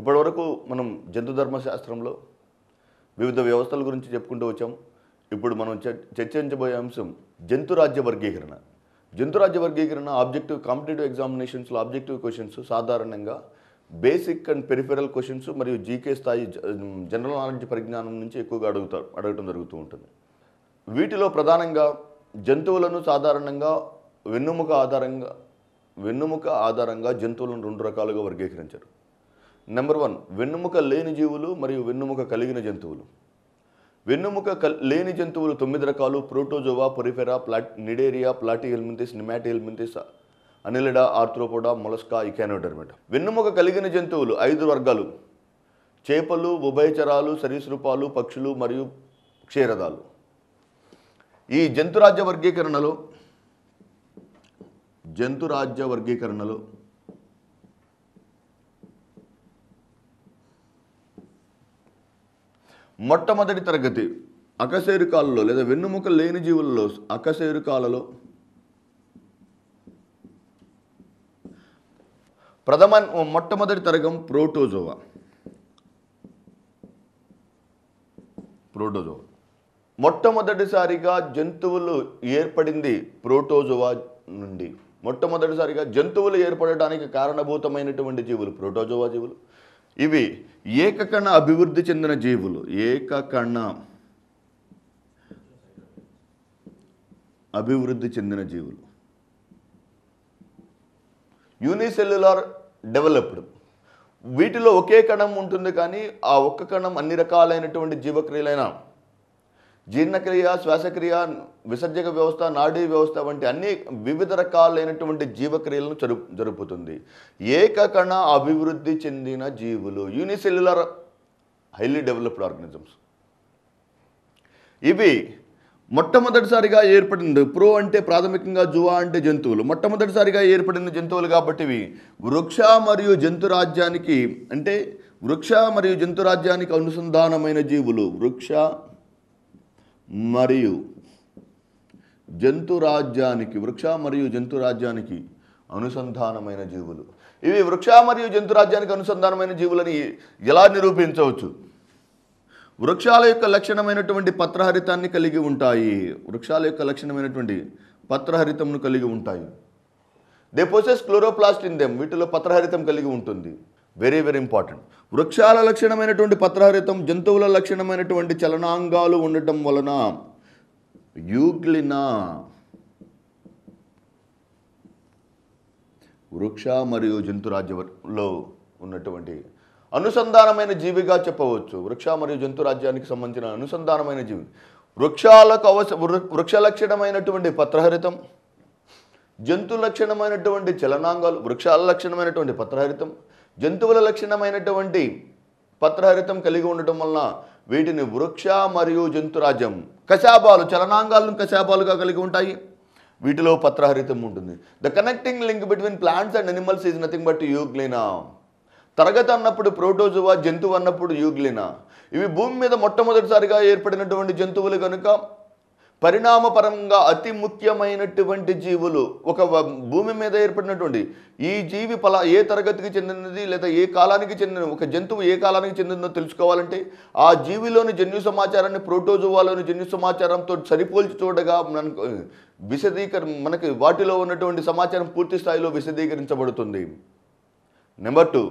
ఇప్పటివరకు మనం జంతు ధర్మశాస్త్రంలో వివిధ వ్యవస్థల గురించి చెప్పుకుంటూ వచ్చాం ఇప్పుడు మనం చర్చించబోయే అంశం జంతురాజ్య వర్గీకరణ జంతురాజ్య వర్గీకరణ ఆబ్జెక్టివ్ కాంపిటేటివ్ ఎగ్జామినేషన్స్లో ఆబ్జెక్టివ్ క్వశ్చన్స్ సాధారణంగా బేసిక్ అండ్ పెరిఫెరల్ క్వశ్చన్స్ మరియు జీకే స్థాయి జనరల్ నాలెడ్జ్ పరిజ్ఞానం నుంచి ఎక్కువగా అడుగుతారు అడగటం జరుగుతూ ఉంటుంది వీటిలో ప్రధానంగా జంతువులను సాధారణంగా వెన్నుముక ఆధారంగా వెన్నుముక ఆధారంగా జంతువులను రెండు రకాలుగా వర్గీకరించారు నెంబర్ వన్ వెన్నుముక లేని జీవులు మరియు వెన్నుముక కలిగిన జంతువులు వెన్నుముక లేని జంతువులు తొమ్మిది రకాలు ప్రోటోజోవా పొరిఫెరా ప్లాట్ cnidaria platyhelminthes nemathelminthes annelida arthropoda mollusca echinodermata వెన్నుముక కలిగిన జంతువులు ఐదు వర్గాలు చేపలు ఉభయచరాలు సరీసృపాలు పక్షులు మరియు క్షీరదాలు ఈ జంతురాజ్య వర్గీకరణలో జంతురాజ్య వర్గీకరణలో మొట్టమొదటి తరగతి అకశేరుకాలలో లేదా వెన్నుముక లేని జీవులలో అకశేరుకాలలో ప్రథమ మొట్టమొదటి తరగం ప్రోటోజోవా ప్రోటోజోవా మొట్టమొదటిసారిగా జంతువులు ఏర్పడింది ప్రోటోజోవా నుండి మొట్టమొదటిసారిగా జంతువులు ఏర్పడడానికి కారణభూతమైనటువంటి జీవులు ప్రోటోజోవా జీవులు ఇవి ఏకకణ అభివృద్ధి చెందిన జీవులు ఏకకణ అభివృద్ధి చెందిన జీవులు యూనిసెల్యులార్ డెవలప్డ్ వీటిలో ఒకే కణం ఉంటుంది కానీ ఆ ఒక్క కణం అన్ని రకాలైనటువంటి జీవక్రియలైన జీర్ణక్రియ శ్వాసక్రియ విసర్జక వ్యవస్థ నాడీ వ్యవస్థ వంటి అన్ని వివిధ రకాలైనటువంటి జీవక్రియలను జరు జరుపుతుంది ఏకకణ అభివృద్ధి చెందిన జీవులు యూనిసెల్యులర్ హైలీ డెవలప్డ్ ఆర్గానిజమ్స్ ఇవి మొట్టమొదటిసారిగా ఏర్పడింది ప్రో అంటే ప్రాథమికంగా జువా అంటే జంతువులు మొట్టమొదటిసారిగా ఏర్పడిన జంతువులు కాబట్టి ఇవి వృక్ష మరియు జంతు రాజ్యానికి అంటే వృక్ష మరియు జంతు రాజ్యానికి అనుసంధానమైన జీవులు వృక్ష మరియు జంతురాజ్యానికి వృక్ష మరియు జంతురాజ్యానికి అనుసంధానమైన జీవులు ఇవి వృక్ష మరియు జంతురాజ్యానికి అనుసంధానమైన జీవులని ఎలా నిరూపించవచ్చు వృక్షాల యొక్క లక్షణమైనటువంటి పత్రహరితాన్ని కలిగి ఉంటాయి వృక్షాల యొక్క లక్షణమైనటువంటి పత్రహరితంను కలిగి ఉంటాయి they possess chloroplast in them వీటిలో పత్రహరితం కలిగి ఉంటుంది వెరీ వెరీ ఇంపార్టెంట్ వృక్షాల లక్షణమైనటువంటి పత్రహరితం జంతువుల లక్షణమైనటువంటి చలనాంగాలు ఉండటం వలన యూగ్లినా వృక్ష మరియు జంతురాజ్యంలో ఉన్నటువంటి అనుసంధానమైన జీవిగా చెప్పవచ్చు వృక్ష మరియు జంతురాజ్యానికి సంబంధించిన అనుసంధానమైన జీవి వృక్షాలకు అవస వృక్ష లక్షణమైనటువంటి పత్రహరితం జంతు లక్షణమైనటువంటి చలనాంగాలు వృక్షాల లక్షణమైనటువంటి పత్రహరితం జంతువుల లక్షణమైనటువంటి పత్రహరితం కలిగి ఉండటం వలన వీటిని వృక్ష మరియు జంతురాజ్యం కశాపాలు చలనాంగాలను కశాపాలుగా కలిగి ఉంటాయి వీటిలో పత్రహరితం ఉంటుంది the connecting link between plants and animals is nothing but euglena తరగతి అన్నప్పుడు ప్రోటోజువా జంతువు అన్నప్పుడు యూగ్లినా ఇవి భూమి మీద మొట్టమొదటిసారిగా ఏర్పడినటువంటి జంతువులు కనుక పరిణామపరంగా అతి ముఖ్యమైనటువంటి జీవులు ఒక భూమి మీద ఏర్పడినటువంటి ఈ జీవి పలా ఏ తరగతికి చెందినది లేదా ఏ కాలానికి చెందిన ఒక జంతువు ఏ కాలానికి చెందిందో తెలుసుకోవాలంటే ఆ జీవిలోని జన్యు సమాచారాన్ని ప్రోటోజువాలోని జన్యు సమాచారంతో సరిపోల్చి చూడగా మనకు విశదీకర మనకి వాటిలో ఉన్నటువంటి సమాచారం పూర్తి స్థాయిలో విశదీకరించబడుతుంది నెంబర్ టూ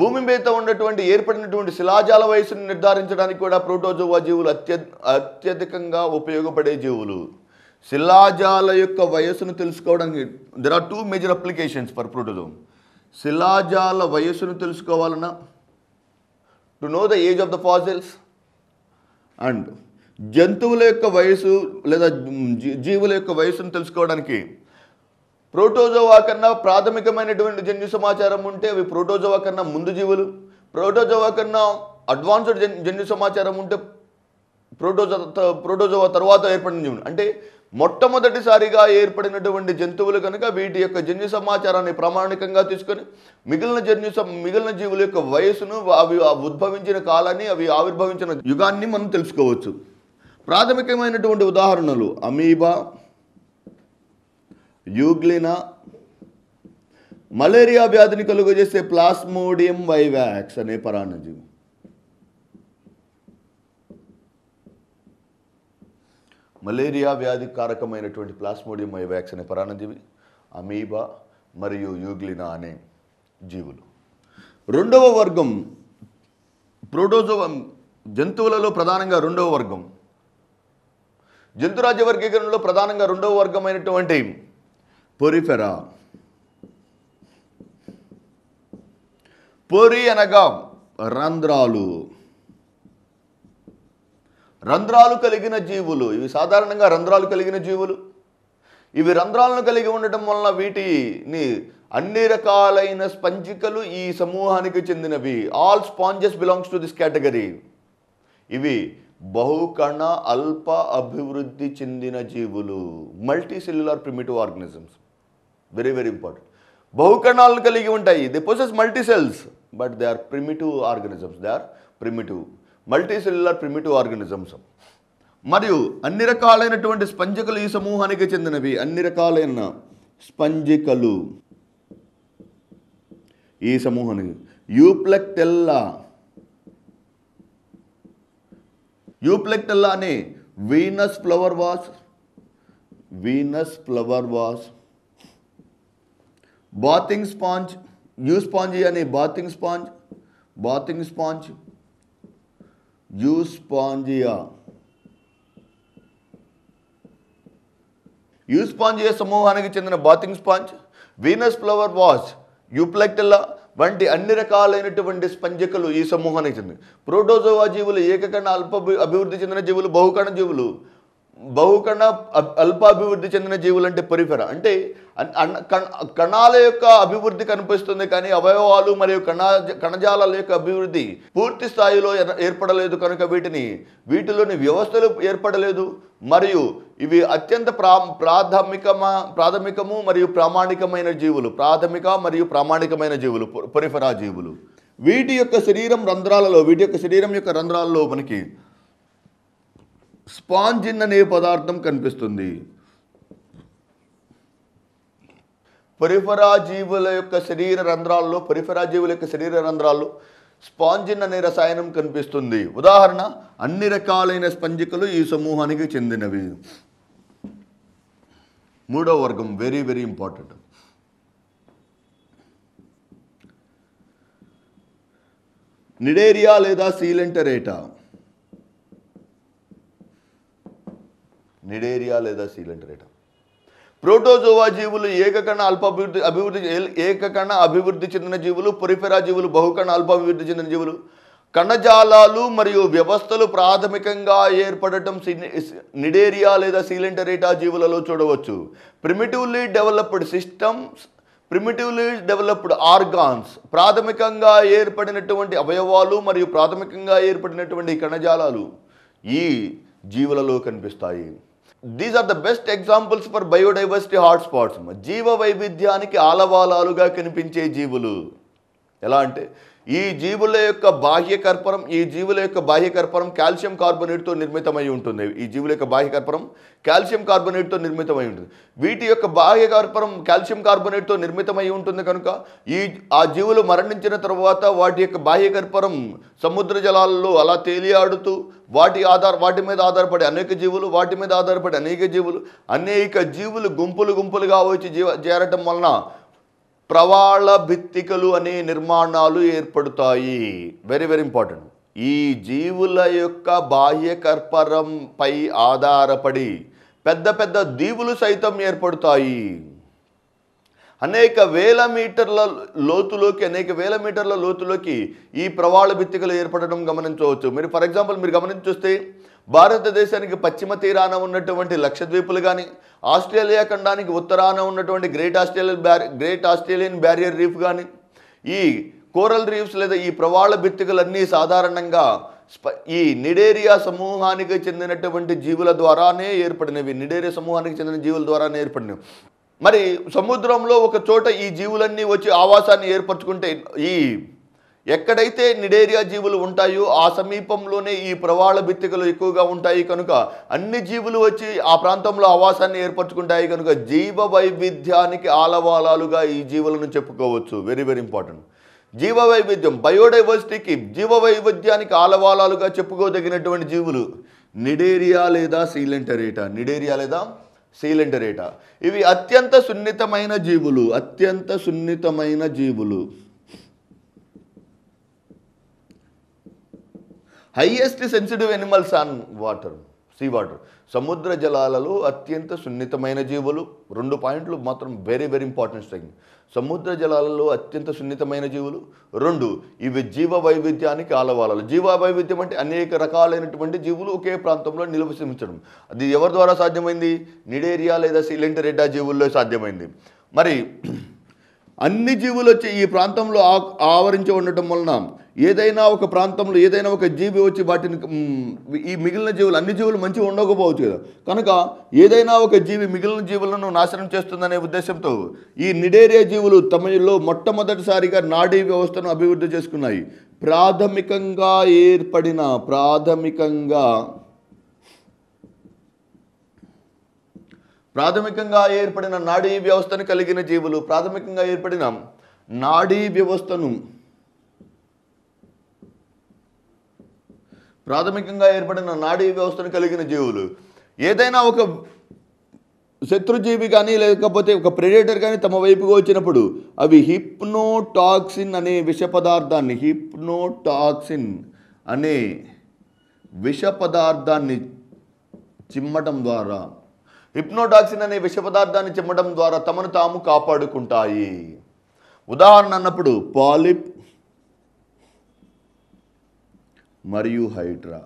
భూమి మీద ఉన్నటువంటి ఏర్పడినటువంటి శిలాజాల వయసును నిర్ధారించడానికి కూడా ప్రోటోజోవా జీవులు అత్య అత్యధికంగా ఉపయోగపడే జీవులు శిలాజాల యొక్క వయస్సును తెలుసుకోవడానికి there are two major applications for protozoa శిలాజాల వయస్సును తెలుసుకోవాలన్నా to know the age of the fossils and జంతువుల యొక్క వయసు లేదా జీవుల యొక్క వయసును తెలుసుకోవడానికి ప్రోటోజోవా కన్నా ప్రాథమికమైనటువంటి జన్యు సమాచారం ఉంటే అవి ప్రోటోజోవా కన్నా ముందు జీవులు ప్రోటోజోవా కన్నా అడ్వాన్స్డ్ జన్యు సమాచారం ఉంటే ప్రోటోజో ప్రోటోజోవా తర్వాత ఏర్పడిన జీవులు అంటే మొట్టమొదటిసారిగా ఏర్పడినటువంటి జంతువులు కనుక వీటి యొక్క జన్యు సమాచారాన్ని ప్రామాణికంగా తీసుకొని మిగిలిన జన్యు మిగిలిన జీవుల యొక్క వయసును అవి ఉద్భవించిన కాలాన్ని అవి ఆవిర్భవించిన యుగాన్ని మనం తెలుసుకోవచ్చు ప్రాథమికమైనటువంటి ఉదాహరణలు అమీబా యూగ్లినా మలేరియా వ్యాధిని కలుగజేసే ప్లాస్మోడియం వైవాక్స్ అనే పరాణజీవి మలేరియా వ్యాధి కారకమైనటువంటి ప్లాస్మోడియం వైవాక్స్ అనే పరాణజీవి అమీబా మరియు యూగ్లినా అనే జీవులు రెండవ వర్గం ప్రోటోజో జంతువులలో ప్రధానంగా రెండవ వర్గం జంతురాజ్య వర్గీకరణలో ప్రధానంగా రెండవ వర్గమైనటువంటి పొరిఫెరా పొరి అనగా రంధ్రాలు రంధ్రాలు కలిగిన జీవులు ఇవి సాధారణంగా రంధ్రాలు కలిగిన జీవులు ఇవి రంధ్రాలను కలిగి ఉండటం వలన వీటిని అన్ని రకాలైన స్పంజికలు ఈ సమూహానికి చెందినవి all sponges belongs to this category ఇవి బహుకణ అల్ప అభివృద్ధి చెందిన జీవులు multicellular primitive organisms very very important బహుకణాలను కలిగి ఉంటాయి they possess multi cells but they are primitive organisms they are primitive multicellular primitive organisms మరియు అన్ని రకాలైనటువంటి స్పంజికలు ఈ సమూహానికి చెందినవి అన్ని రకాలైన స్పంజికలు ఈ సమూహానికి యూప్లెక్టెల్లా యూప్లెక్టెల్లా అని Venus flower vase Venus flower vase bathing sponge eu sponge అనే bathing sponge bathing sponge euspongia euspongia సమూహానికి చెందిన bathing sponge Venus flower vase euplectella వంటి అన్ని రకాలైనటువంటి స్పంజికలు ఈ సమూహానికి చెందిన ప్రోటోజోవా జీవులు ఏకకణ అల్ప అభివృద్ధి చెందిన జీవులు బహుకణ జీవులు బహుకణ అల్పాభివృద్ధి చెందిన జీవులు అంటే పొరిఫెర అంటే కణాల యొక్క అభివృద్ధి కనిపిస్తుంది కానీ అవయవాలు మరియు కణ కణజాలాల యొక్క అభివృద్ధి పూర్తి స్థాయిలో ఏర్పడలేదు కనుక వీటిని వీటిలోని వ్యవస్థలు ఏర్పడలేదు మరియు ఇవి అత్యంత ప్రా ప్రాథమికమా ప్రాథమికము మరియు ప్రామాణికమైన జీవులు ప్రాథమిక మరియు ప్రామాణికమైన జీవులు పరిఫరా జీవులు వీటి యొక్క శరీరం రంధ్రాలలో వీటి యొక్క శరీరం యొక్క రంధ్రాలలో మనకి స్పాంజిన్ అనే పదార్థం కనిపిస్తుంది పరిఫరా జీవుల యొక్క శరీర రంధ్రాల్లో పరిఫరా జీవుల యొక్క శరీర రంధ్రాల్లో స్పాంజిన్ అనే రసాయనం కనిపిస్తుంది ఉదాహరణ అన్ని రకాలైన స్పంజికలు ఈ సమూహానికి చెందినవి మూడో వర్గం వెరీ వెరీ ఇంపార్టెంట్ నిడేరియా లేదా సీలెంటరేటా నిడేరియా లేదా సీలెంటరేటా ప్రోటోజోవా జీవులు ఏకకణ అల్పాభివృద్ధి అభివృద్ధి ఏకకణ అభివృద్ధి చెందిన జీవులు పొరిఫెరా జీవులు బహుకణ అల్పాభివృద్ధి చెందిన జీవులు కణజాలాలు మరియు వ్యవస్థలు ప్రాథమికంగా ఏర్పడటం నిడేరియా లేదా సీలెంటరేటా జీవులలో చూడవచ్చు primitively developed systems primitively developed organs ప్రాథమికంగా ఏర్పడినటువంటి అవయవాలు మరియు ప్రాథమికంగా ఏర్పడినటువంటి కణజాలాలు ఈ జీవులలో కనిపిస్తాయి these are the best examples for biodiversity hotspots. Jeeva Vaividhyaniki Alavalaluga can pinche Jeevulu. Elante. ఈ జీవుల యొక్క బాహ్య కర్పరం ఈ జీవుల యొక్క బాహ్య కర్పరం కాల్షియం కార్బోనేట్తో నిర్మితమై ఉంటుంది ఈ జీవుల యొక్క బాహ్య కర్పరం కాల్షియం కార్బోనేట్తో నిర్మితమై ఉంటుంది వీటి యొక్క బాహ్య కర్పరం కాల్షియం కార్బోనేట్తో నిర్మితమై ఉంటుంది కనుక ఈ ఆ జీవులు మరణించిన తర్వాత వాటి యొక్క బాహ్య కర్పరం సముద్ర జలాలలో అలా తేలియాడుతూ వాటి ఆధార వాటి మీద ఆధారపడే అనేక జీవులు వాటి మీద ఆధారపడే అనేక జీవులు అనేక జీవులు గుంపులు గుంపులుగా వచ్చి జీవ చేరటం వలన ప్రవాళ భిత్తికలు అనే నిర్మాణాలు ఏర్పడతాయి వెరీ వెరీ ఇంపార్టెంట్ ఈ జీవుల యొక్క బాహ్య కర్పరంపై ఆధారపడి పెద్ద పెద్ద దీవులు సైతం ఏర్పడతాయి అనేక వేల మీటర్ల లోతులోకి అనేక వేల మీటర్ల లోతులోకి ఈ ప్రవాళ బిత్తికలు ఏర్పడడం గమనించవచ్చు మీరు ఫర్ ఎగ్జాంపుల్ మీరు గమనించొస్తే భారతదేశానికి పశ్చిమ తీరాన ఉన్నటువంటి లక్షద్వీపులు కానీ ఆస్ట్రేలియా ఖండానికి ఉత్తరాన ఉన్నటువంటి Great Australian Great Australian Barrier Reef కానీ ఈ కోరల్ రీఫ్స్ లేదా ఈ ప్రవాళ బిత్తికలన్నీ సాధారణంగా ఈ నిడేరియా సమూహానికి చెందినటువంటి జీవుల ద్వారానే ఏర్పడినవి నిడేరియా సమూహానికి చెందిన జీవుల ద్వారానే ఏర్పడినవి మరి సముద్రంలో ఒక చోట ఈ జీవులన్నీ వచ్చి ఆవాసాన్ని ఏర్పరచుకుంటే ఈ ఎక్కడైతే నిడేరియా జీవులు ఉంటాయో ఆ సమీపంలోనే ఈ ప్రవాళ బిత్తికలు ఎక్కువగా ఉంటాయి కనుక అన్ని జీవులు వచ్చి ఆ ప్రాంతంలో ఆవాసాన్ని ఏర్పరచుకుంటాయి కనుక జీవ వైవిధ్యానికి ఆలవాలాలుగా ఈ జీవులను చెప్పుకోవచ్చు వెరీ వెరీ ఇంపార్టెంట్ జీవ వైవిధ్యం బయోడైవర్సిటీకి జీవ వైవిధ్యానికి ఆలవాలాలుగా చెప్పుకోదగినటువంటి జీవులు నిడేరియా లేదా సీలెంటరేటా నిడేరియా లేదా సీలెంట్ రేటా ఇవి అత్యంత సున్నితమైన జీవులు అత్యంత సున్నితమైన జీవులు highest sensitive animals on water sea water సముద్ర జలాలలో అత్యంత సున్నితమైన జీవులు రెండు పాయింట్లు మాత్రం వెరీ వెరీ ఇంపార్టెంట్ థింగ్ సముద్ర జలాలలో అత్యంత సున్నితమైన జీవులు రెండు ఇవి జీవ వైవిధ్యానికి ఆలవాలలు జీవ వైవిధ్యం అంటే అనేక రకాలైనటువంటి జీవులు ఒకే ప్రాంతంలో నిలవసించడం అది ఎవరి ద్వారా సాధ్యమైంది నిడేరియా లేదా సిలెంటరెడ్డా జీవుల్లో సాధ్యమైంది మరి అన్ని జీవులు వచ్చి ఈ ప్రాంతంలో ఆవరించి ఉండటం వలన ఏదైనా ఒక ప్రాంతంలో ఏదైనా ఒక జీవి వచ్చి వాటిని ఈ మిగిలిన జీవులు అన్ని జీవులు మంచిగా ఉండకపోవచ్చు కదా కనుక ఏదైనా ఒక జీవి మిగిలిన జీవులను నాశనం చేస్తుందనే ఉద్దేశంతో ఈ నిడేరియా జీవులు తమిళలో మొట్టమొదటిసారిగా నాడీ వ్యవస్థను అభివృద్ధి చేసుకున్నాయి ప్రాథమికంగా ఏర్పడిన ప్రాథమికంగా ప్రాథమికంగా ఏర్పడిన నాడీ వ్యవస్థను కలిగిన జీవులు ప్రాథమికంగా ఏర్పడిన నాడీ వ్యవస్థను ప్రాథమికంగా ఏర్పడిన నాడీ వ్యవస్థను కలిగిన జీవులు ఏదైనా ఒక శత్రుజీవి కానీ లేకపోతే ఒక ప్రెడేటర్ కానీ తమ వైపుగా వచ్చినప్పుడు అవి హిప్నోటాక్సిన్ అనే విష పదార్థాన్ని హిప్నోటాక్సిన్ అనే విష పదార్థాన్ని చిమ్మటం ద్వారా హిప్నోటాక్సిన్ అనే విష పదార్థాన్ని చిమ్మటం ద్వారా తమను తాము కాపాడుకుంటాయి ఉదాహరణ అన్నప్పుడు పాలిప్ మరియు హైడ్రా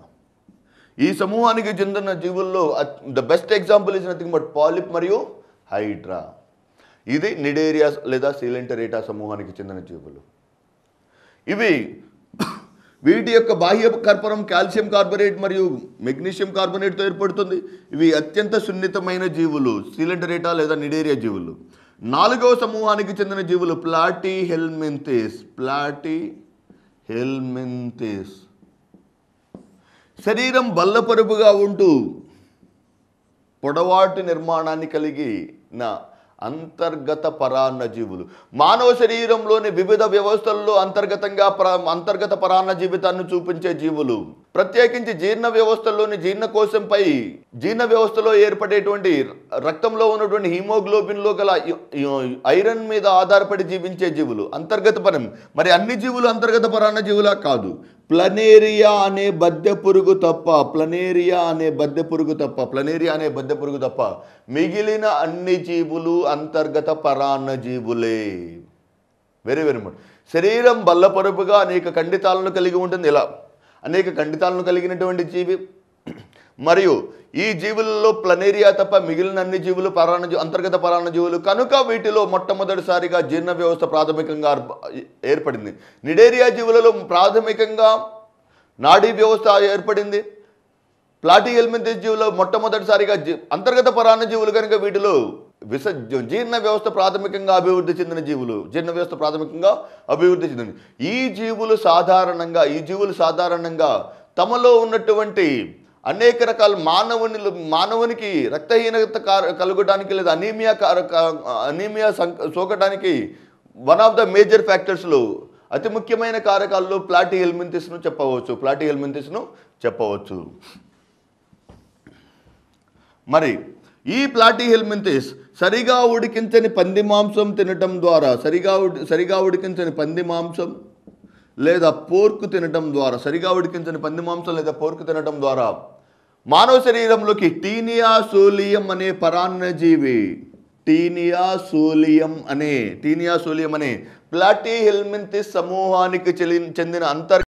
ఈ సమూహానికి చెందిన జీవుల్లో the best example is nothing but polyp మరియు హైడ్రా ఇది నిడేరియా లేదా సీలెంటరేటా సమూహానికి చెందిన జీవులు ఇవి వీటి యొక్క బాహ్య కర్పరం కాల్షియం కార్బొనేట్ మరియు మెగ్నీషియం కార్బొనేట్తో ఏర్పడుతుంది ఇవి అత్యంత సున్నితమైన జీవులు సీలెంటరేటా లేదా నిడేరియా జీవులు నాలుగవ సమూహానికి చెందిన జీవులు ప్లాటీ హెల్మెంతేస్ ప్లాటీ హెల్మెంతేస్ శరీరం బల్లపరుపుగా ఉంటూ పొడవాటి నిర్మాణాన్ని కలిగి నా అంతర్గత పరాన్న జీవులు మానవ శరీరంలోని వివిధ వ్యవస్థల్లో అంతర్గతంగా అంతర్గత పరాన్న జీవితాన్ని చూపించే జీవులు ప్రత్యేకించి జీర్ణ వ్యవస్థలోని జీర్ణకోశంపై జీర్ణ వ్యవస్థలో ఏర్పడేటువంటి రక్తంలో ఉన్నటువంటి హీమోగ్లోబిన్లో గల ఐరన్ మీద ఆధారపడి జీవించే జీవులు అంతర్గత పరం మరి అన్ని జీవులు అంతర్గత పరాన్న జీవులా కాదు ప్లనేరియా అనే బద్దె పురుగు తప్ప ప్లనేరియా అనే బద్దె పురుగు తప్ప ప్లనేరియా అనే బద్దె పురుగు తప్ప మిగిలిన అన్ని జీవులు అంతర్గత పరాన్న జీవులే వెరీ వెరీ మచ్ శరీరం బల్లపరుపుగా అనేక ఖండితాలను కలిగి ఉంటుంది ఇలా అనేక ఖండితాలను కలిగినటువంటి జీవి మరియు ఈ జీవులలో ప్లనేరియా తప్ప మిగిలిన అన్ని జీవులు పరాణ అంతర్గత పరాణ జీవులు కనుక వీటిలో మొట్టమొదటిసారిగా జీర్ణ వ్యవస్థ ప్రాథమికంగా ఏర్పడింది నిడేరియా జీవులలో ప్రాథమికంగా నాడీ వ్యవస్థ ఏర్పడింది ప్లాటి ఎలిమెంటరీ జీవులు మొట్టమొదటిసారిగా అంతర్గత పరాణ జీవులు కనుక వీటిలో విస జీర్ణ వ్యవస్థ ప్రాథమికంగా అభివృద్ధి చెందిన జీవులు జీర్ణ వ్యవస్థ ప్రాథమికంగా అభివృద్ధి చెందిన ఈ జీవులు సాధారణంగా ఈ జీవులు సాధారణంగా తమలో ఉన్నటువంటి అనేక రకాల మానవుని మానవునికి రక్తహీనత కలగడానికి లేదా అనీమియా అనీమియా సోకడానికి వన్ ఆఫ్ ద మేజర్ ఫ్యాక్టర్స్లో అతి ముఖ్యమైన కారకాల్లో ప్లాటి హెల్మింతిస్ను చెప్పవచ్చు ప్లాటి హెల్మింతిస్ను చెప్పవచ్చు మరి ఈ ప్లాటీ హెల్మింతిస్ సరిగా ఉడికించని పంది మాంసం తినటం ద్వారా సరిగా ఉడి సరిగా ఉడికించని పంది మాంసం లేదా పోర్కు తినటం ద్వారా సరిగా ఉడికించని పంది మాంసం లేదా పోర్కు తినటం ద్వారా మానవ శరీరంలోకి టీనియా సోలియం అనే పరాన్నజీవి టీనియా సోలియం అనే టీనియా సోలియం అనే ప్లాటీ హెల్మింతిస్ సమూహానికి చెందిన అంతర్